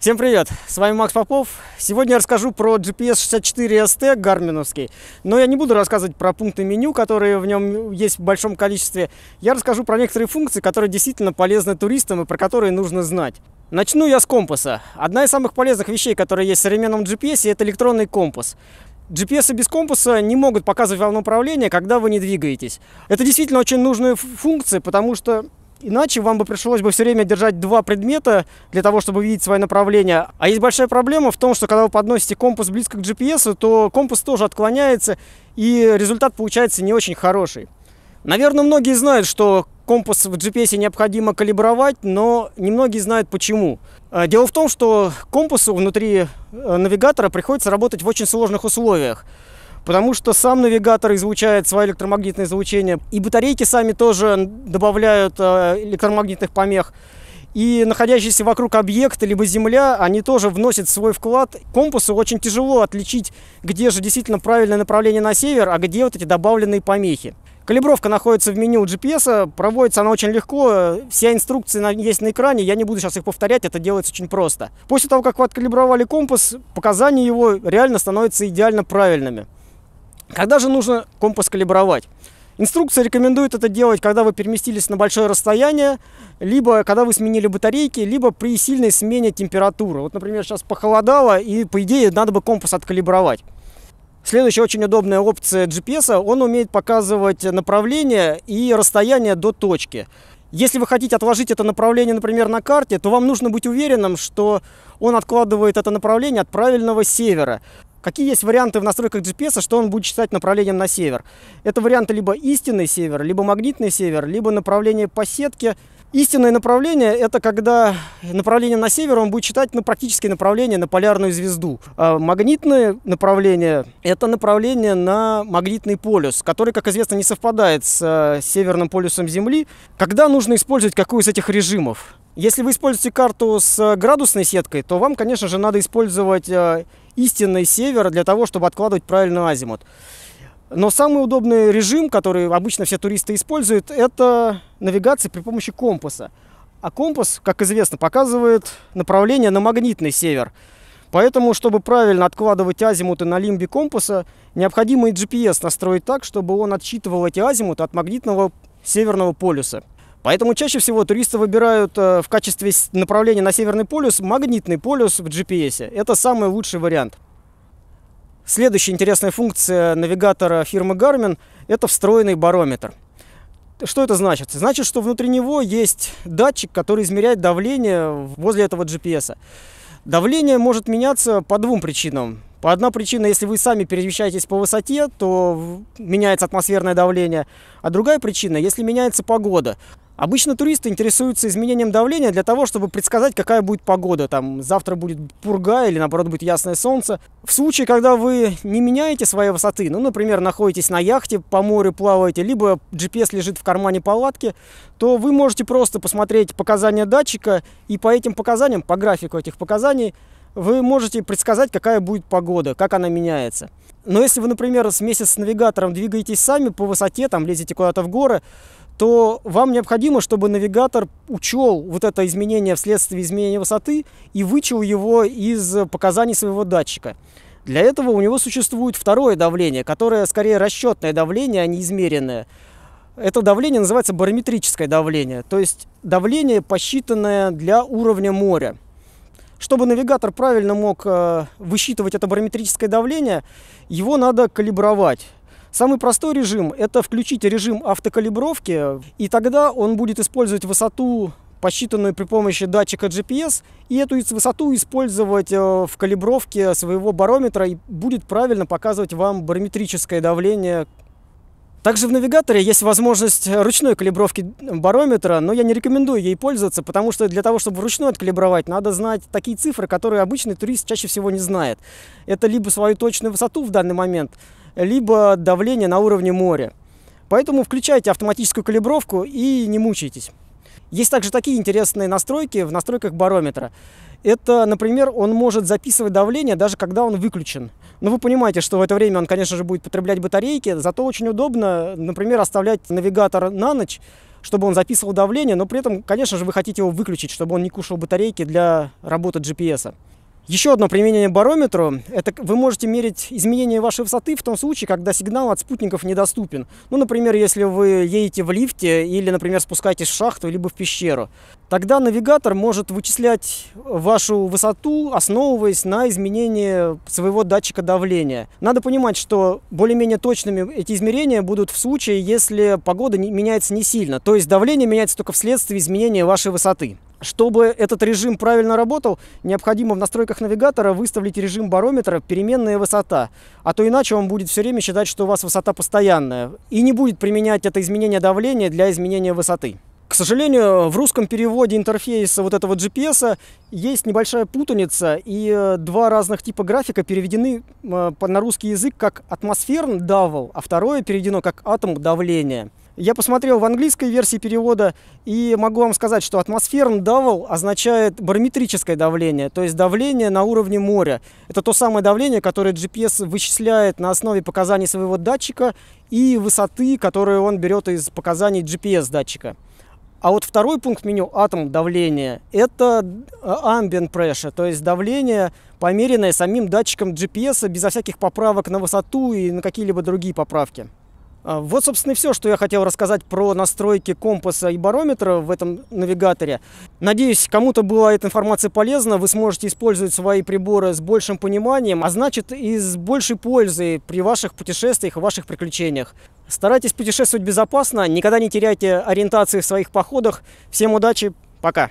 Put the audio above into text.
Всем привет! С вами Макс Попов. Сегодня я расскажу про GPS 64ST гарминовский. Но я не буду рассказывать про пункты меню, которые в нем есть в большом количестве. Я расскажу про некоторые функции, которые действительно полезны туристам и про которые нужно знать. Начну я с компаса. Одна из самых полезных вещей, которые есть в современном GPS, это электронный компас. GPS без компаса не могут показывать вам направление, когда вы не двигаетесь. Это действительно очень нужная функция, потому что Иначе вам бы пришлось бы все время держать два предмета для того, чтобы видеть свое направление. А есть большая проблема в том, что когда вы подносите компас близко к GPS, то компас тоже отклоняется, и результат получается не очень хороший. Наверное, многие знают, что компас в GPS необходимо калибровать, но немногие знают почему. А, дело в том, что компасу внутри э, навигатора приходится работать в очень сложных условиях потому что сам навигатор излучает свое электромагнитное излучение, и батарейки сами тоже добавляют э, электромагнитных помех. И находящиеся вокруг объекты, либо Земля, они тоже вносят свой вклад. Компасу очень тяжело отличить, где же действительно правильное направление на север, а где вот эти добавленные помехи. Калибровка находится в меню GPS, проводится она очень легко, вся инструкция есть на экране, я не буду сейчас их повторять, это делается очень просто. После того, как вы откалибровали компас, показания его реально становятся идеально правильными. Когда же нужно компас калибровать? Инструкция рекомендует это делать, когда вы переместились на большое расстояние, либо когда вы сменили батарейки, либо при сильной смене температуры. Вот, например, сейчас похолодало, и, по идее, надо бы компас откалибровать. Следующая очень удобная опция GPS, он умеет показывать направление и расстояние до точки. Если вы хотите отложить это направление, например, на карте, то вам нужно быть уверенным, что он откладывает это направление от правильного севера. Какие есть варианты в настройках GPS, что он будет считать направлением на север? Это варианты либо истинный север, либо магнитный север, либо направление по сетке – Истинное направление – это когда направление на север, он будет читать на практически направление на полярную звезду. А магнитное направление – это направление на магнитный полюс, который, как известно, не совпадает с э, северным полюсом Земли. Когда нужно использовать какую из этих режимов? Если вы используете карту с градусной сеткой, то вам, конечно же, надо использовать э, истинный север для того, чтобы откладывать правильный азимут. Но самый удобный режим, который обычно все туристы используют, это навигация при помощи компаса. А компас, как известно, показывает направление на магнитный север. Поэтому, чтобы правильно откладывать азимуты на лимбе компаса, необходимо и GPS настроить так, чтобы он отсчитывал эти азимуты от магнитного северного полюса. Поэтому чаще всего туристы выбирают э, в качестве направления на Северный полюс магнитный полюс в GPS. Это самый лучший вариант. Следующая интересная функция навигатора фирмы Garmin – это встроенный барометр. Что это значит? Значит, что внутри него есть датчик, который измеряет давление возле этого GPS. Давление может меняться по двум причинам. По одной причине, если вы сами перемещаетесь по высоте, то меняется атмосферное давление. А другая причина, если меняется погода. Обычно туристы интересуются изменением давления для того, чтобы предсказать, какая будет погода. Там завтра будет пурга или, наоборот, будет ясное солнце. В случае, когда вы не меняете своей высоты, ну, например, находитесь на яхте, по морю плаваете, либо GPS лежит в кармане палатки, то вы можете просто посмотреть показания датчика и по этим показаниям, по графику этих показаний, вы можете предсказать, какая будет погода, как она меняется. Но если вы, например, вместе с навигатором двигаетесь сами по высоте, там лезете куда-то в горы, то вам необходимо, чтобы навигатор учел вот это изменение вследствие изменения высоты и вычел его из показаний своего датчика. Для этого у него существует второе давление, которое скорее расчетное давление, а не измеренное. Это давление называется барометрическое давление, то есть давление, посчитанное для уровня моря. Чтобы навигатор правильно мог э, высчитывать это барометрическое давление, его надо калибровать. Самый простой режим – это включить режим автокалибровки, и тогда он будет использовать высоту, посчитанную при помощи датчика GPS, и эту высоту использовать э, в калибровке своего барометра и будет правильно показывать вам барометрическое давление также в навигаторе есть возможность ручной калибровки барометра, но я не рекомендую ей пользоваться, потому что для того, чтобы вручную откалибровать, надо знать такие цифры, которые обычный турист чаще всего не знает. Это либо свою точную высоту в данный момент, либо давление на уровне моря. Поэтому включайте автоматическую калибровку и не мучайтесь. Есть также такие интересные настройки в настройках барометра. Это, например, он может записывать давление, даже когда он выключен. Но ну, вы понимаете, что в это время он, конечно же, будет потреблять батарейки, зато очень удобно, например, оставлять навигатор на ночь, чтобы он записывал давление, но при этом, конечно же, вы хотите его выключить, чтобы он не кушал батарейки для работы GPS. -а. Еще одно применение барометра – это вы можете мерить изменение вашей высоты в том случае, когда сигнал от спутников недоступен. Ну, например, если вы едете в лифте или, например, спускаетесь в шахту, либо в пещеру. Тогда навигатор может вычислять вашу высоту, основываясь на изменении своего датчика давления. Надо понимать, что более-менее точными эти измерения будут в случае, если погода меняется не сильно, то есть давление меняется только вследствие изменения вашей высоты. Чтобы этот режим правильно работал, необходимо в настройках навигатора выставить режим барометра переменная высота, а то иначе он будет все время считать, что у вас высота постоянная и не будет применять это изменение давления для изменения высоты. К сожалению, в русском переводе интерфейса вот этого GPS -а есть небольшая путаница, и э, два разных типа графика переведены э, на русский язык как атмосферный давл, а второе переведено как атом давления. Я посмотрел в английской версии перевода и могу вам сказать, что атмосферный давл означает барометрическое давление, то есть давление на уровне моря. Это то самое давление, которое GPS вычисляет на основе показаний своего датчика и высоты, которую он берет из показаний GPS-датчика. А вот второй пункт меню атом давления – это э, ambient pressure, то есть давление, померенное самим датчиком GPS безо всяких поправок на высоту и на какие-либо другие поправки. А, вот, собственно, и все, что я хотел рассказать про настройки компаса и барометра в этом навигаторе. Надеюсь, кому-то была эта информация полезна, вы сможете использовать свои приборы с большим пониманием, а значит и с большей пользой при ваших путешествиях и ваших приключениях. Старайтесь путешествовать безопасно, никогда не теряйте ориентации в своих походах. Всем удачи, пока!